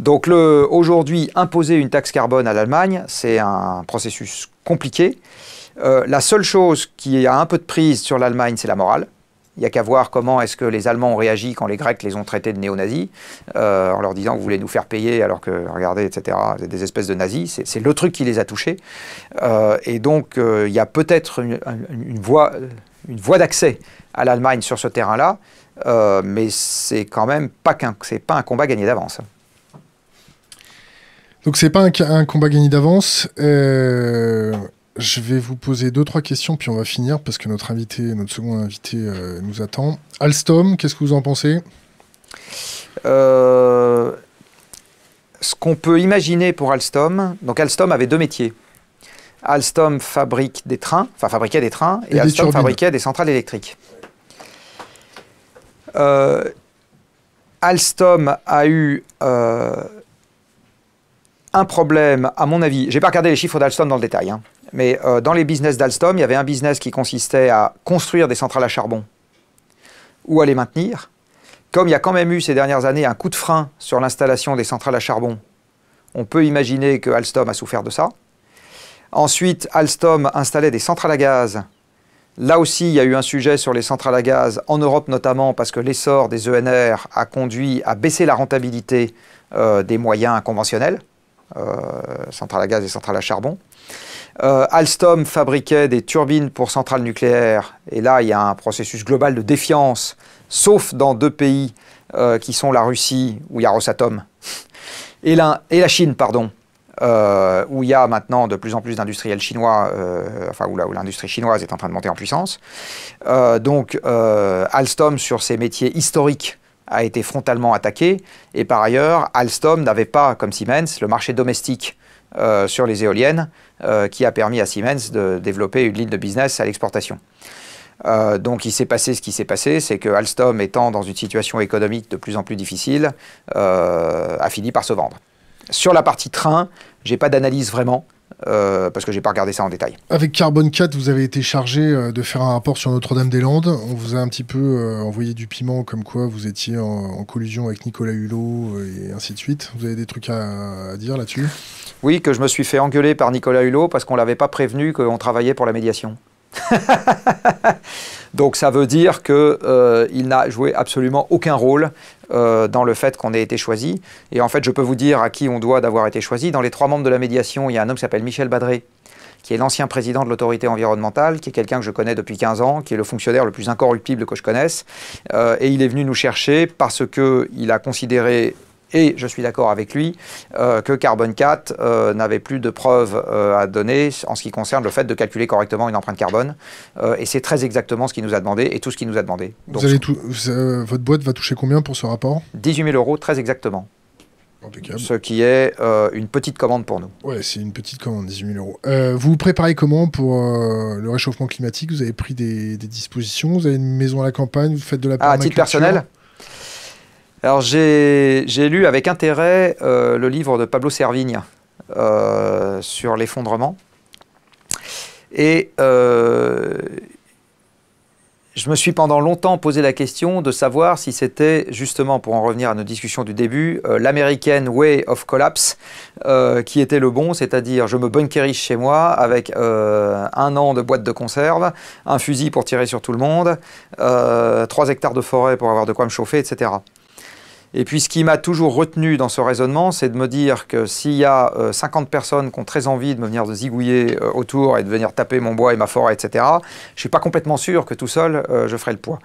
Donc aujourd'hui, imposer une taxe carbone à l'Allemagne, c'est un processus compliqué. Euh, la seule chose qui a un peu de prise sur l'Allemagne, c'est la morale. Il n'y a qu'à voir comment est-ce que les Allemands ont réagi quand les Grecs les ont traités de néo-nazis, euh, en leur disant vous voulez nous faire payer alors que, regardez, etc., des espèces de nazis. C'est le truc qui les a touchés. Euh, et donc, euh, il y a peut-être une, voie, une voie d'accès à l'Allemagne sur ce terrain-là, mais c'est quand même pas, c'est pas un combat gagné d'avance. Donc, c'est pas un, combat gagné d'avance. Je vais vous poser deux, trois questions, puis on va finir parce que notre invité, notre second invité euh, nous attend. Alstom, qu'est-ce que vous en pensez euh, Ce qu'on peut imaginer pour Alstom, donc Alstom avait deux métiers. Alstom fabrique des trains, enfin fabriquait des trains, et, Alstom fabriquait des centrales électriques. Euh, Alstom a eu un problème, à mon avis, j'ai pas regardé les chiffres d'Alstom dans le détail, hein. Mais euh, dans les business d'Alstom, il y avait un business qui consistait à construire des centrales à charbon ou à les maintenir. Comme il y a quand même eu ces dernières années un coup de frein sur l'installation des centrales à charbon, on peut imaginer que Alstom a souffert de ça. Ensuite, Alstom installait des centrales à gaz. Là aussi, il y a eu un sujet sur les centrales à gaz, en Europe notamment, parce que l'essor des ENR a conduit à baisser la rentabilité euh, des moyens conventionnels, euh, centrales à gaz et centrales à charbon. Euh, Alstom fabriquait des turbines pour centrales nucléaires, et là il y a un processus global de défiance, sauf dans deux pays euh, qui sont la Russie, où il y a Rosatom, et la, Chine, pardon. Euh, où il y a maintenant de plus en plus d'industriels chinois, enfin où, l'industrie chinoise est en train de monter en puissance. donc Alstom sur ses métiers historiques a été frontalement attaqué. Et par ailleurs, Alstom n'avait pas, comme Siemens, le marché domestique euh, sur les éoliennes euh, qui a permis à Siemens de développer une ligne de business à l'exportation. Euh, donc il s'est passé ce qui s'est passé, c'est que Alstom, étant dans une situation économique de plus en plus difficile, a fini par se vendre. Sur la partie train, j'ai pas d'analyse vraiment. Euh, parce que j'ai pas regardé ça en détail. Avec Carbone 4, vous avez été chargé euh, de faire un rapport sur Notre-Dame-des-Landes. On vous a un petit peu euh, envoyé du piment, comme quoi vous étiez en, collusion avec Nicolas Hulot et ainsi de suite. Vous avez des trucs à, dire là-dessus Oui, que je me suis fait engueuler par Nicolas Hulot parce qu'on l'avait pas prévenu qu'on travaillait pour la médiation. *laughs* Donc ça veut dire qu'il il n'a joué absolument aucun rôle euh, dans le fait qu'on ait été choisi. Et en fait, je peux vous dire à qui on doit d'avoir été choisi. Dans les trois membres de la médiation, il y a un homme qui s'appelle Michel Badré, qui est l'ancien président de l'autorité environnementale, qui est quelqu'un que je connais depuis 15 ans, qui est le fonctionnaire le plus incorruptible que je connaisse. Euh, et il est venu nous chercher parce qu'il a considéré et je suis d'accord avec lui euh, que Carbone 4 euh, n'avait plus de preuves euh, à donner en ce qui concerne le fait de calculer correctement une empreinte carbone. et c'est très exactement ce qu'il nous a demandé et tout ce qu'il nous a demandé. tout, votre boîte va toucher combien pour ce rapport 18 000 euros, très exactement. Impeccable. Ce qui est une petite commande pour nous. Ouais, c'est une petite commande, 18 000 euros. vous vous préparez comment pour le réchauffement climatique Vous avez pris des, dispositions Vous avez une maison à la campagne Vous faites de la permaculture À titre personnel alors j'ai lu avec intérêt euh, le livre de Pablo Servigne euh, sur l'effondrement. Et euh, je me suis pendant longtemps posé la question de savoir si c'était justement, pour en revenir à nos discussions du début, l'American l'américaine way of collapse qui était le bon, c'est-à-dire je me bunkerise chez moi avec un an de boîte de conserve, un fusil pour tirer sur tout le monde, trois hectares de forêt pour avoir de quoi me chauffer, etc. Et puis ce qui m'a toujours retenu dans ce raisonnement, c'est de me dire que s'il y a 50 euh, personnes qui ont très envie de me venir zigouiller euh, autour et de venir taper mon bois et ma forêt, etc., je ne suis pas complètement sûr que tout seul, euh, je ferai le poids.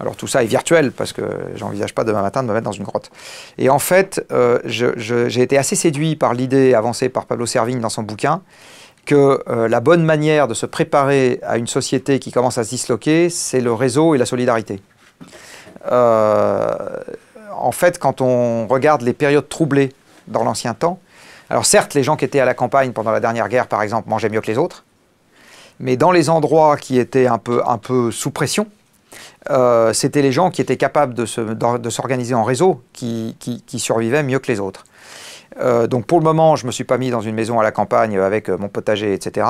Alors tout ça est virtuel parce que j'envisage pas demain matin de me mettre dans une grotte. Et en fait, j'ai été assez séduit par l'idée avancée par Pablo Servigne dans son bouquin que la bonne manière de se préparer à une société qui commence à se disloquer, c'est le réseau et la solidarité. Euh, en fait, quand on regarde les périodes troublées dans l'ancien temps, alors certes, les gens qui étaient à la campagne pendant la dernière guerre, par exemple, mangeaient mieux que les autres, mais dans les endroits qui étaient un peu, un peu sous pression, euh, c'était les gens qui étaient capables de, de s'organiser en réseau qui, survivaient mieux que les autres. Euh, donc pour le moment, je ne me suis pas mis dans une maison à la campagne avec euh, mon potager, etc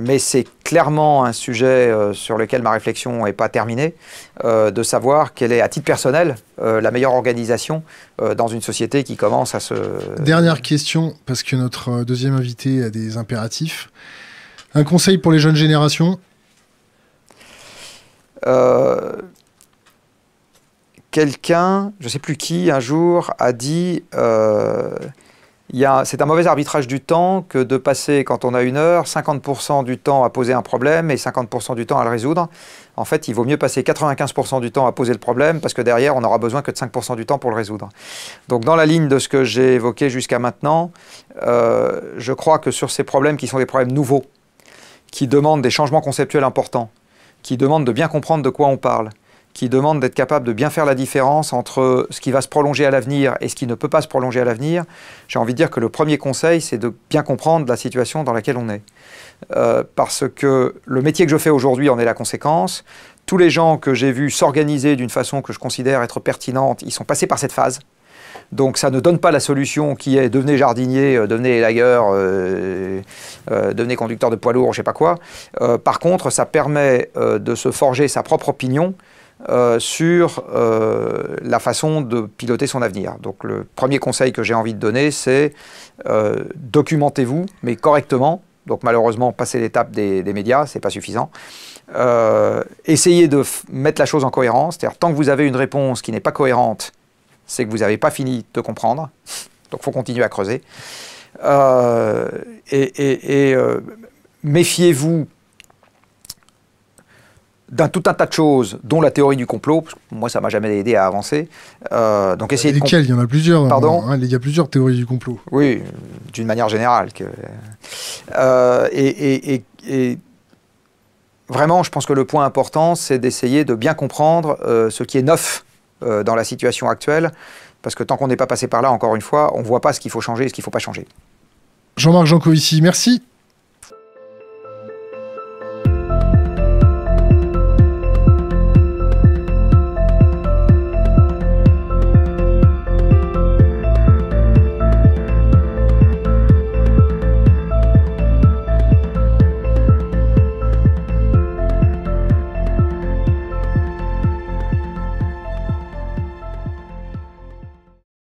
mais c'est clairement un sujet euh, sur lequel ma réflexion n'est pas terminée, euh, de savoir quelle est, à titre personnel, euh, la meilleure organisation dans une société qui commence à se... Dernière question, parce que notre deuxième invité a des impératifs. Un conseil pour les jeunes générations Quelqu'un, je ne sais plus qui, un jour a dit c'est un mauvais arbitrage du temps que de passer, quand on a une heure, 50% du temps à poser un problème et 50% du temps à le résoudre. En fait, il vaut mieux passer 95% du temps à poser le problème parce que derrière, on n'aura besoin que de 5% du temps pour le résoudre. Donc, dans la ligne de ce que j'ai évoqué jusqu'à maintenant, euh, je crois que sur ces problèmes qui sont des problèmes nouveaux, qui demandent des changements conceptuels importants, qui demandent de bien comprendre de quoi on parle, qui demande d'être capable de bien faire la différence entre ce qui va se prolonger à l'avenir et ce qui ne peut pas se prolonger à l'avenir, j'ai envie de dire que le premier conseil, c'est de bien comprendre la situation dans laquelle on est. Euh, parce que le métier que je fais aujourd'hui en est la conséquence. Tous les gens que j'ai vus s'organiser d'une façon que je considère être pertinente, ils sont passés par cette phase. Donc ça ne donne pas la solution qui est devenez jardinier, euh, devenez élagueur, euh, devenez conducteur de poids lourd, je ne sais pas quoi. par contre, ça permet de se forger sa propre opinion euh, sur euh, la façon de piloter son avenir. Donc le premier conseil que j'ai envie de donner, c'est euh, documentez-vous, mais correctement. Donc malheureusement, passer l'étape des, des, médias, c'est pas suffisant. essayez de mettre la chose en cohérence, c'est-à-dire tant que vous avez une réponse qui n'est pas cohérente, c'est que vous n'avez pas fini de comprendre. Donc faut continuer à creuser. et, et méfiez-vous d'un tout un tas de choses, dont la théorie du complot. Parce que moi, ça m'a jamais aidé à avancer. Euh, donc essayer Lesquelles Il y en a plusieurs. Hein, Pardon. Hein, il y a plusieurs théories du complot. Oui, d'une manière générale. Que... Euh, et, et, et, vraiment, je pense que le point important, c'est d'essayer de bien comprendre euh, ce qui est neuf dans la situation actuelle, parce que tant qu'on n'est pas passé par là, encore une fois, on ne voit pas ce qu'il faut changer et ce qu'il ne faut pas changer. Jean-Marc Janco ici, merci.